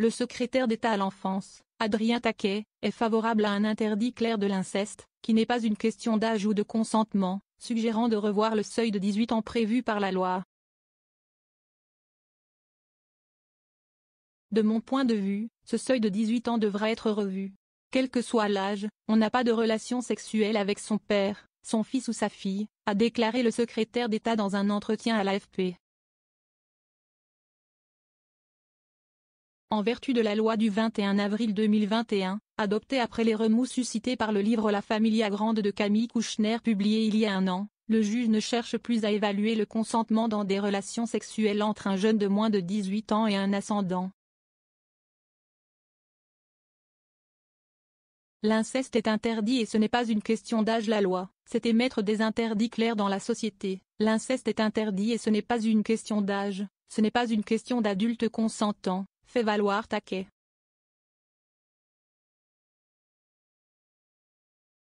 Le secrétaire d'État à l'enfance, Adrien Taquet, est favorable à un interdit clair de l'inceste, qui n'est pas une question d'âge ou de consentement, suggérant de revoir le seuil de 18 ans prévu par la loi. De mon point de vue, ce seuil de 18 ans devra être revu. Quel que soit l'âge, on n'a pas de relation sexuelle avec son père, son fils ou sa fille, a déclaré le secrétaire d'État dans un entretien à l'AFP. en vertu de la loi du 21 avril 2021, adoptée après les remous suscités par le livre La Familia Grande de Camille Kouchner publié il y a un an, le juge ne cherche plus à évaluer le consentement dans des relations sexuelles entre un jeune de moins de 18 ans et un ascendant. L'inceste est interdit et ce n'est pas une question d'âge la loi, c'est émettre des interdits clairs dans la société. L'inceste est interdit et ce n'est pas une question d'âge, ce n'est pas une question d'adultes consentants, fait valoir taquet.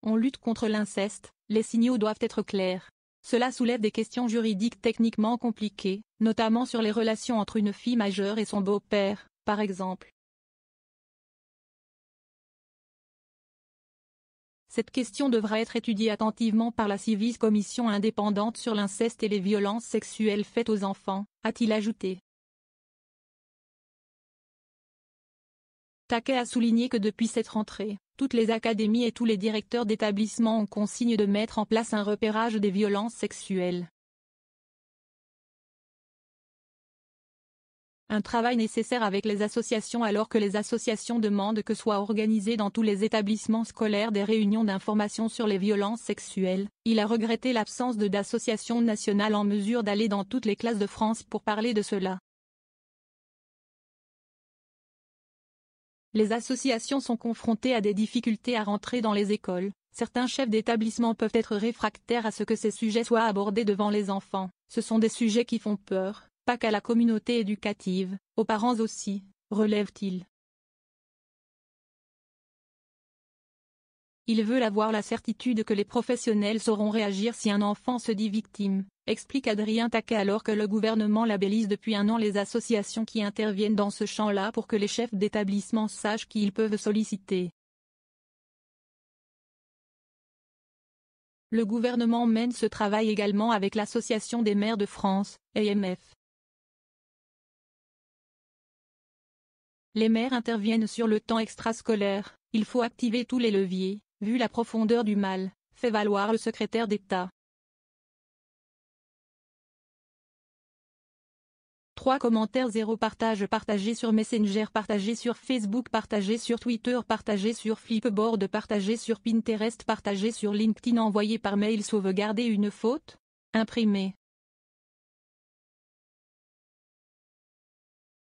On lutte contre l'inceste, les signaux doivent être clairs. Cela soulève des questions juridiques techniquement compliquées, notamment sur les relations entre une fille majeure et son beau-père, par exemple. Cette question devra être étudiée attentivement par la Civis Commission indépendante sur l'inceste et les violences sexuelles faites aux enfants, a-t-il ajouté. Taquet a souligné que depuis cette rentrée, toutes les académies et tous les directeurs d'établissements ont consigne de mettre en place un repérage des violences sexuelles. Un travail nécessaire avec les associations alors que les associations demandent que soient organisées dans tous les établissements scolaires des réunions d'information sur les violences sexuelles. Il a regretté l'absence de d'associations nationales en mesure d'aller dans toutes les classes de France pour parler de cela. les associations sont confrontées à des difficultés à rentrer dans les écoles. Certains chefs d'établissement peuvent être réfractaires à ce que ces sujets soient abordés devant les enfants. Ce sont des sujets qui font peur, pas qu'à la communauté éducative, aux parents aussi, relève-t-il. Il veut avoir la certitude que les professionnels sauront réagir si un enfant se dit victime, explique Adrien Taquet alors que le gouvernement labellise depuis un an les associations qui interviennent dans ce champ-là pour que les chefs d'établissement sachent qui ils peuvent solliciter. Le gouvernement mène ce travail également avec l'Association des maires de France, AMF. Les maires interviennent sur le temps extrascolaire, il faut activer tous les leviers, vu la profondeur du mal, fait valoir le secrétaire d'État. 3 commentaires 0 partage partagé sur Messenger partagé sur Facebook partagé sur Twitter partagé sur Flipboard partagé sur Pinterest partagé sur LinkedIn envoyé par mail sauvegarder une faute imprimé